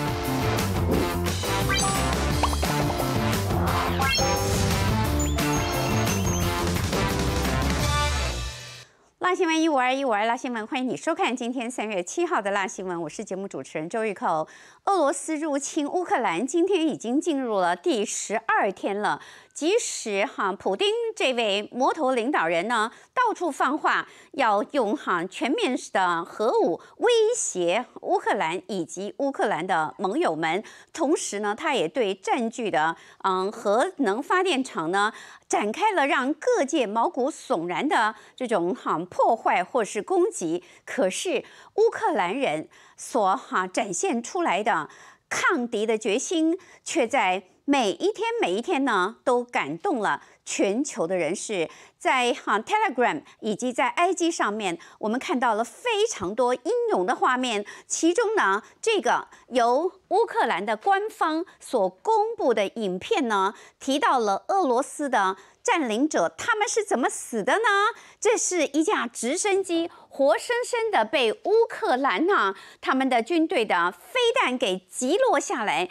《辣新闻》一五二一五二《辣新闻》，欢迎你收看今天三月七号的《辣新闻》，我是节目主持人周玉蔻。俄罗斯入侵乌克兰，今天已经进入了第十二天了。即使哈普京这位魔头领导人呢，到处放话要用哈全面式的核武威胁乌克兰以及乌克兰的盟友们，同时呢，他也对占据的嗯核能发电厂呢展开了让各界毛骨悚然的这种哈破坏或是攻击。可是乌克兰人所哈展现出来的抗敌的决心，却在。每一天，每一天呢，都感动了全球的人士。在哈 Telegram 以及在 IG 上面，我们看到了非常多英勇的画面。其中呢，这个由乌克兰的官方所公布的影片呢，提到了俄罗斯的占领者，他们是怎么死的呢？这是一架直升机，活生生的被乌克兰呢他们的军队的飞弹给击落下来。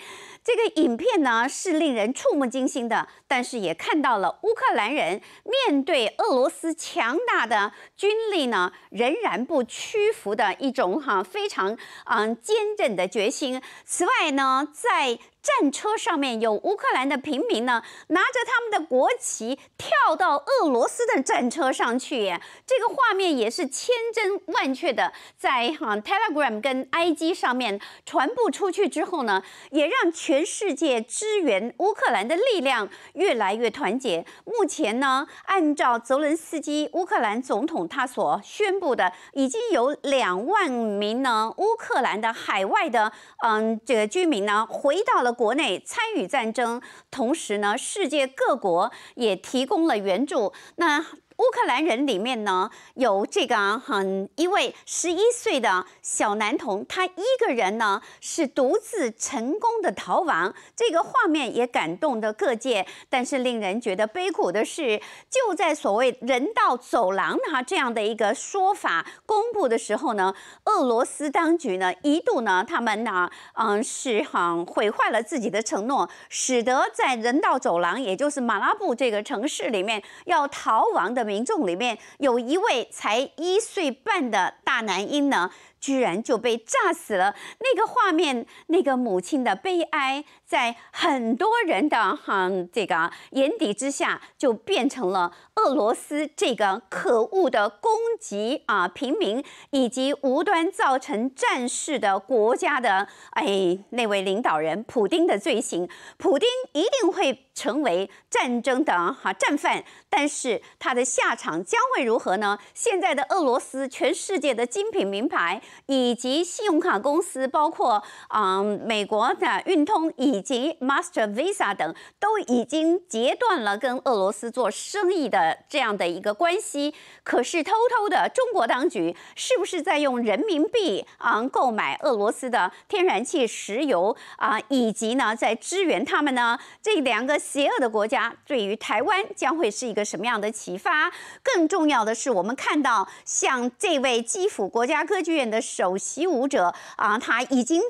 这个影片呢是令人触目惊心的，但是也看到了乌克兰人面对俄罗斯强大的军力呢，仍然不屈服的一种哈非常嗯坚韧的决心。此外呢，在战车上面有乌克兰的平民呢，拿着他们的国旗跳到俄罗斯的战车上去，这个画面也是千真万确的，在哈 Telegram 跟 IG 上面传播出去之后呢，也让全世界支援乌克兰的力量越来越团结。目前呢，按照泽伦斯基乌克兰总统他所宣布的，已经有两万名呢乌克兰的海外的嗯这个居民呢回到了。国内参与战争，同时呢，世界各国也提供了援助。那。乌克兰人里面呢，有这个啊，很一位十一岁的小男童，他一个人呢是独自成功的逃亡，这个画面也感动的各界。但是令人觉得悲苦的是，就在所谓人道走廊哈这样的一个说法公布的时候呢，俄罗斯当局呢一度呢，他们呢，嗯，是哈毁坏了自己的承诺，使得在人道走廊，也就是马拉布这个城市里面要逃亡的。民众里面有一位才一岁半的大男婴呢。居然就被炸死了，那个画面，那个母亲的悲哀，在很多人的哈这个眼底之下，就变成了俄罗斯这个可恶的攻击啊平民以及无端造成战事的国家的哎那位领导人普京的罪行，普京一定会成为战争的哈战犯，但是他的下场将会如何呢？现在的俄罗斯，全世界的精品名牌。以及信用卡公司，包括嗯，美国的运通以及 Master Visa 等，都已经截断了跟俄罗斯做生意的这样的一个关系。可是，偷偷的，中国当局是不是在用人民币啊购买俄罗斯的天然气、石油啊，以及呢，在支援他们呢？这两个邪恶的国家对于台湾将会是一个什么样的启发？更重要的是，我们看到像这位基辅国家歌剧院的。首席舞者啊，他已经。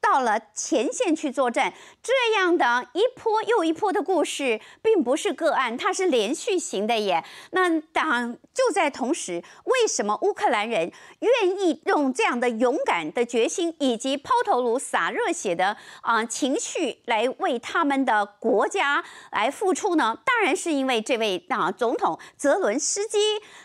到了前线去作战，这样的一波又一波的故事，并不是个案，它是连续型的耶。那当就在同时，为什么乌克兰人愿意用这样的勇敢的决心以及抛头颅洒热血的啊情绪来为他们的国家来付出呢？当然是因为这位啊总统泽伦斯基，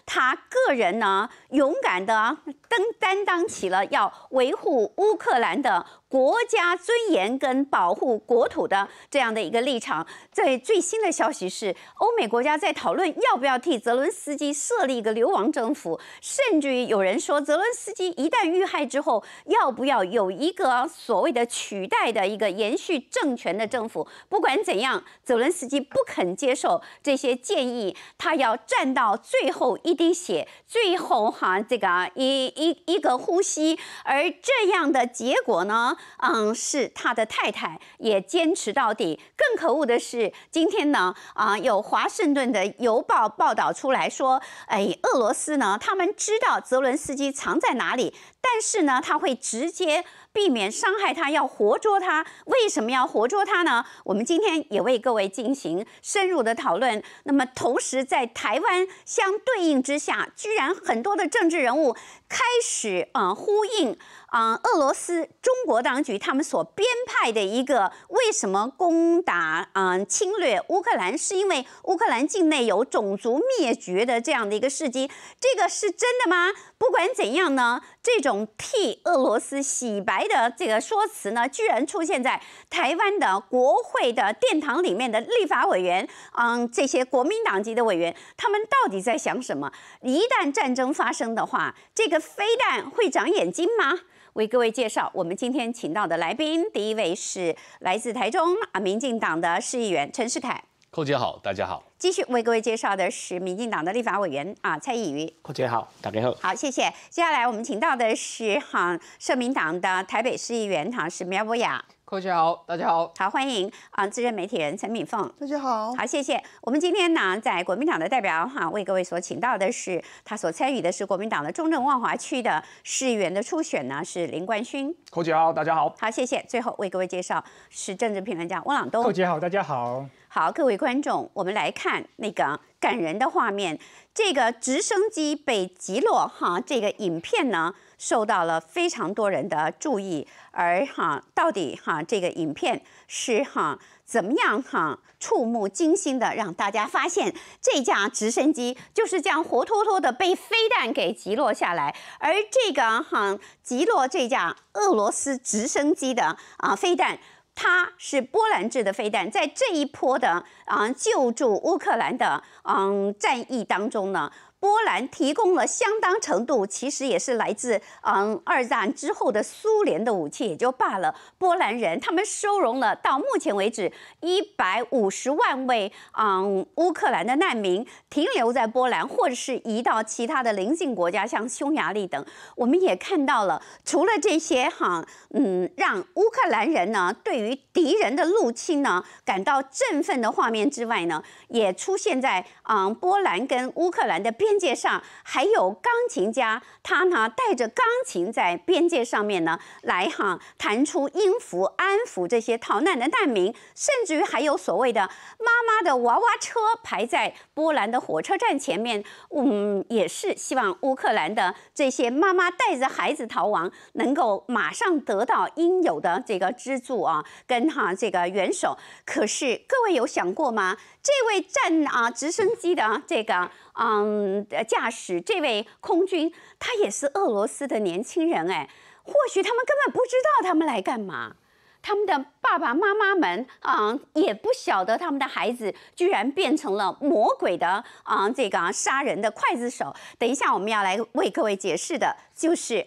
他个人呢勇敢的担担当起了要维护乌克兰的。国家尊严跟保护国土的这样的一个立场。在最新的消息是，欧美国家在讨论要不要替泽伦斯基设立一个流亡政府，甚至于有人说，泽伦斯基一旦遇害之后，要不要有一个所谓的取代的一个延续政权的政府？不管怎样，泽伦斯基不肯接受这些建议，他要站到最后一滴血，最后哈这个一一一个呼吸。而这样的结果呢？嗯，是他的太太也坚持到底。更可恶的是，今天呢，啊，有华盛顿的邮报报道出来说，哎，俄罗斯呢，他们知道泽伦斯基藏在哪里。但是呢，他会直接避免伤害他，要活捉他。为什么要活捉他呢？我们今天也为各位进行深入的讨论。那么，同时在台湾相对应之下，居然很多的政治人物开始啊呼应啊，俄罗斯、中国当局他们所编派的一个为什么攻打啊侵略乌克兰，是因为乌克兰境内有种族灭绝的这样的一个事迹，这个是真的吗？不管怎样呢？这种替俄罗斯洗白的这个说辞呢，居然出现在台湾的国会的殿堂里面的立法委员，嗯，这些国民党籍的委员，他们到底在想什么？一旦战争发生的话，这个飞弹会长眼睛吗？为各位介绍我们今天请到的来宾，第一位是来自台中啊民进党的市议员陈世凯。寇姐好，大家好。继续为各位介绍的是民进党的立法委员啊蔡依瑜。寇姐好，大家好。好，谢谢。接下来我们请到的是哈社民党的台北市议员，唐是苗博雅。寇姐好，大家好，好欢迎啊，资深媒体人陈敏凤，大家好，好谢谢。我们今天呢，在国民党的代表哈，为各位所请到的是，他所参与的是国民党的中正万华区的市议员的初选呢，是林冠勋。寇姐好，大家好，好谢谢。最后为各位介绍是政治评论家汪朗东。寇姐好，大家好，好各位观众，我们来看那个感人的画面，这个直升机被击落哈，这个影片呢。受到了非常多人的注意，而哈到底哈这个影片是哈怎么样哈触目惊心的让大家发现这架直升机就是这样活脱脱的被飞弹给击落下来，而这个哈击落这架俄罗斯直升机的啊飞弹，它是波兰制的飞弹，在这一波的啊救助乌克兰的嗯战役当中呢。波兰提供了相当程度，其实也是来自嗯二战之后的苏联的武器也就罢了。波兰人他们收容了到目前为止一百五十万位嗯乌克兰的难民停留在波兰，或者是移到其他的邻近国家，像匈牙利等。我们也看到了，除了这些哈嗯让乌克兰人呢对于敌人的入侵呢感到振奋的画面之外呢，也出现在嗯波兰跟乌克兰的边。边界上还有钢琴家，他呢带着钢琴在边界上面呢来哈弹出音符，安抚这些逃难的难民，甚至于还有所谓的妈妈的娃娃车排在波兰的火车站前面，嗯，也是希望乌克兰的这些妈妈带着孩子逃亡能够马上得到应有的这个资助啊，跟哈这个援手。可是各位有想过吗？这位站啊直升机的这个。嗯，驾驶这位空军，他也是俄罗斯的年轻人，哎，或许他们根本不知道他们来干嘛，他们的爸爸妈妈们，嗯，也不晓得他们的孩子居然变成了魔鬼的，嗯，这个杀人的刽子手。等一下，我们要来为各位解释的，就是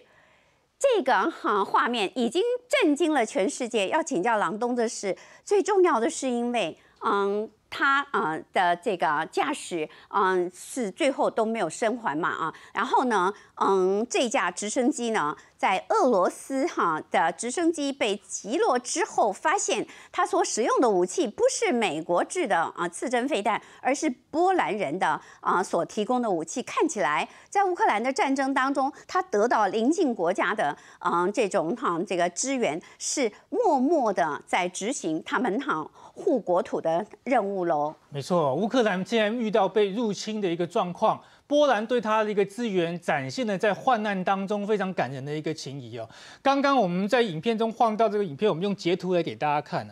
这个哈画面已经震惊了全世界。要请教郎东的是，最重要的是因为，嗯。他啊的这个驾驶，嗯，是最后都没有生还嘛啊，然后呢，嗯，这架直升机呢。在俄罗斯哈的直升机被击落之后，发现他所使用的武器不是美国制的啊刺针飞弹，而是波兰人的啊所提供的武器。看起来，在乌克兰的战争当中，他得到邻近国家的嗯这种哈这个支援，是默默的在执行他们哈护国土的任务喽。没错，乌克兰既然遇到被入侵的一个状况。波兰对他的一个支援，展现了在患难当中非常感人的一个情谊哦。刚刚我们在影片中放到这个影片，我们用截图来给大家看。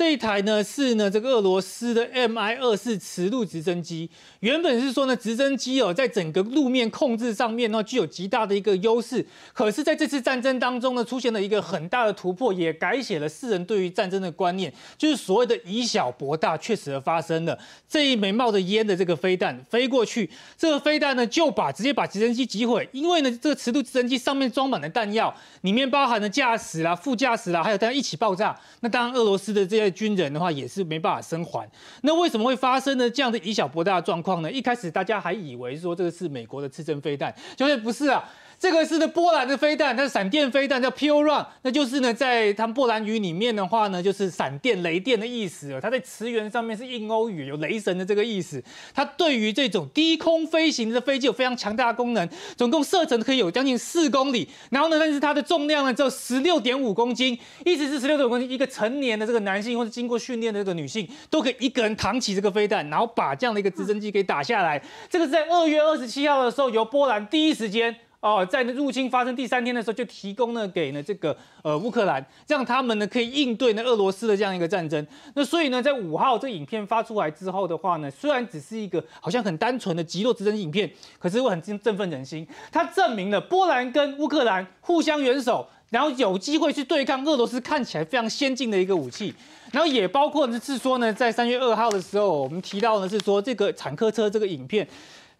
这一台呢是呢这个俄罗斯的 Mi 二四磁路直升机，原本是说呢直升机哦在整个路面控制上面呢具有极大的一个优势，可是在这次战争当中呢出现了一个很大的突破，也改写了世人对于战争的观念，就是所谓的以小博大确实而发生了这一枚冒着烟的这个飞弹飞过去，这个飞弹呢就把直接把直升机击毁，因为呢这个磁路直升机上面装满了弹药，里面包含了驾驶啦、副驾驶啦，还有大家一起爆炸，那当然俄罗斯的这些。军人的话也是没办法生还，那为什么会发生呢？这样的以小博大的状况呢？一开始大家还以为说这个是美国的次针飞弹，就是不是啊。这个是呢波兰的飞弹，那闪电飞弹叫 p r o r u n 那就是呢在他们波兰语里面的话呢，就是闪电雷电的意思。它在词源上面是印欧语，有雷神的这个意思。它对于这种低空飞行的飞机有非常强大的功能，总共射程可以有将近四公里。然后呢，但是它的重量呢只有十六点五公斤，一直是十六点五公斤。一个成年的这个男性或者经过训练的这个女性，都可以一个人扛起这个飞弹，然后把这样的一个直升机给打下来。这个是在二月二十七号的时候由波兰第一时间。哦，在入侵发生第三天的时候，就提供了给呢这个呃乌克兰，让他们呢可以应对呢俄罗斯的这样一个战争。那所以呢，在五号这影片发出来之后的话呢，虽然只是一个好像很单纯的极弱之争影片，可是会很振振奋人心。它证明了波兰跟乌克兰互相援手，然后有机会去对抗俄罗斯看起来非常先进的一个武器，然后也包括呢是说呢，在三月二号的时候，我们提到呢是说这个坦克车这个影片。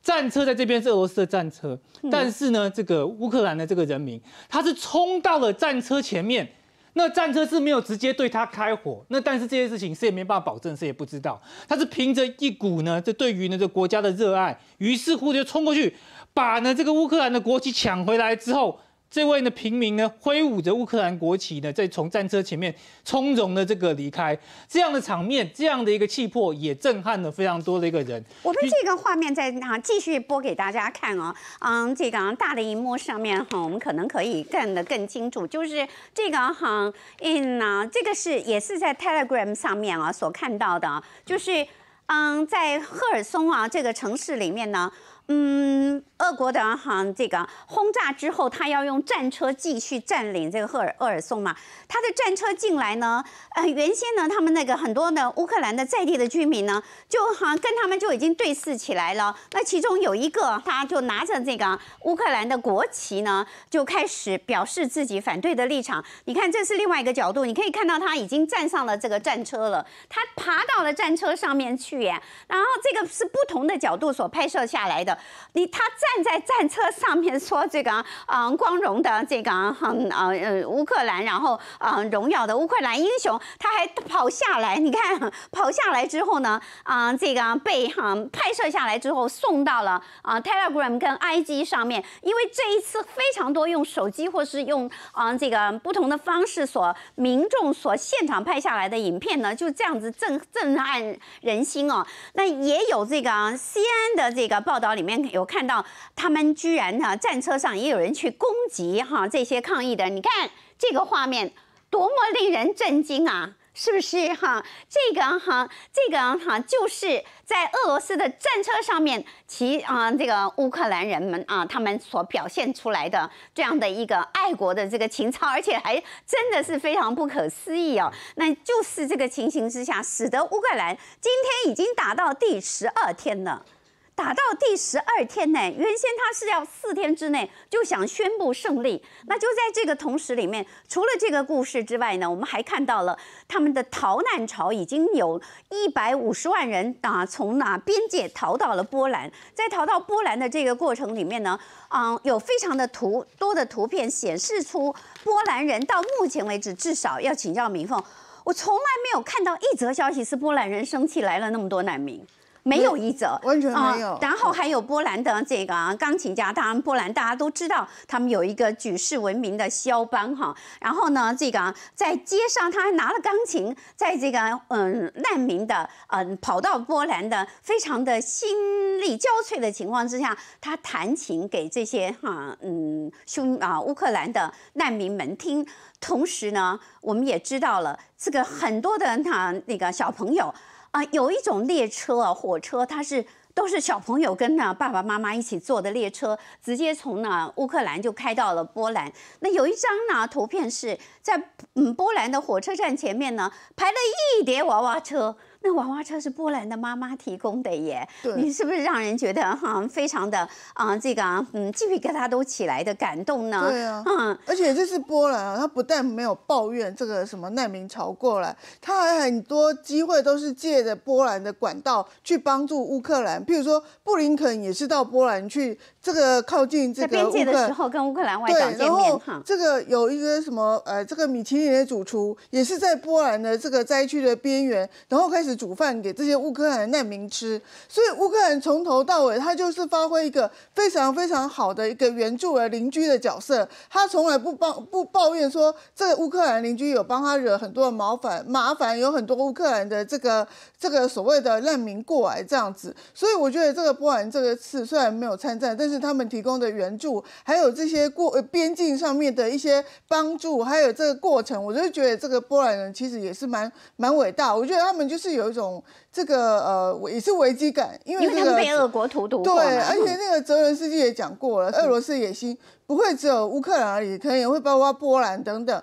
战车在这边是俄罗斯的战车，但是呢，这个乌克兰的这个人民，他是冲到了战车前面，那战车是没有直接对他开火，那但是这些事情谁也没办法保证，谁也不知道，他是凭着一股呢，这对于呢这国家的热爱，于是乎就冲过去，把呢这个乌克兰的国旗抢回来之后。这位呢平民呢挥舞着乌克兰国旗呢，在从战车前面从容的这个离开，这样的场面，这样的一个气魄也震撼了非常多的一个人。我们这个画面在啊继续播给大家看哦，嗯，这个大的荧幕上面哈，我们可能可以看得更清楚，就是这个哈，，in In 呀，这个是也是在 Telegram 上面啊所看到的，就是嗯，在赫尔松啊这个城市里面呢。嗯，俄国的航这个轰炸之后，他要用战车继续占领这个赫尔厄尔松嘛。他的战车进来呢，呃，原先呢，他们那个很多的乌克兰的在地的居民呢，就好像跟他们就已经对视起来了。那其中有一个，他就拿着这个乌克兰的国旗呢，就开始表示自己反对的立场。你看，这是另外一个角度，你可以看到他已经站上了这个战车了，他爬到了战车上面去耶。然后这个是不同的角度所拍摄下来的。你他站在战车上面说这个嗯光荣的这个很啊呃乌克兰然后啊荣耀的乌克兰英雄他还跑下来你看跑下来之后呢啊这个被哈拍摄下来之后送到了啊 telegram 跟 ig 上面因为这一次非常多用手机或是用啊这个不同的方式所民众所现场拍下来的影片呢就这样子震震撼人心哦那也有这个西安的这个报道里面。有看到他们居然呢，战车上也有人去攻击哈，这些抗议的，你看这个画面多么令人震惊啊！是不是哈？这个哈，这个哈，就是在俄罗斯的战车上面骑啊，这个乌克兰人们啊，他们所表现出来的这样的一个爱国的这个情操，而且还真的是非常不可思议哦。那就是这个情形之下，使得乌克兰今天已经打到第十二天了。打到第十二天呢，原先他是要四天之内就想宣布胜利。那就在这个同时里面，除了这个故事之外呢，我们还看到了他们的逃难潮，已经有一百五十万人啊从那边界逃到了波兰。在逃到波兰的这个过程里面呢，嗯，有非常的图多的图片显示出波兰人到目前为止至少要请教明凤，我从来没有看到一则消息是波兰人生气来了那么多难民。没有一则，完全没有。然后还有波兰的这个钢琴家，当然波兰大家都知道，他们有一个举世闻名的肖邦哈。然后呢，这个在街上他还拿了钢琴，在这个嗯难民的嗯跑到波兰的非常的心力交瘁的情况之下，他弹琴给这些哈嗯兄啊乌克兰的难民们听。同时呢，我们也知道了这个很多的那那个小朋友。啊，有一种列车啊，火车，它是都是小朋友跟呢爸爸妈妈一起坐的列车，直接从那乌克兰就开到了波兰。那有一张呢图片是在嗯波兰的火车站前面呢排了一叠娃娃车。那娃娃车是波兰的妈妈提供的耶，你是不是让人觉得哈非常的啊这个嗯鸡皮疙瘩都起来的感动呢？对啊，嗯，而且这是波兰啊，他不但没有抱怨这个什么难民潮过来，他还很多机会都是借着波兰的管道去帮助乌克兰。譬如说，布林肯也是到波兰去，这个靠近这个边界的时候跟乌克兰外交见面。然后这个有一个什么呃，这个米其林的主厨也是在波兰的这个灾区的边缘，然后开始。煮饭给这些乌克兰难民吃，所以乌克兰从头到尾，他就是发挥一个非常非常好的一个援助的邻居的角色。他从来不帮不抱怨说，这个乌克兰邻居有帮他惹很多的麻烦，麻烦有很多乌克兰的这个这个所谓的难民过来这样子。所以我觉得这个波兰这个次虽然没有参战，但是他们提供的援助，还有这些过边境上面的一些帮助，还有这个过程，我就觉得这个波兰人其实也是蛮蛮伟大。我觉得他们就是有。有一种这个呃也是危机感，因为他们被俄国荼毒，对，而且那个泽伦斯基也讲过了，俄罗斯野心不会只有乌克兰而已，可能也会包括波兰等等。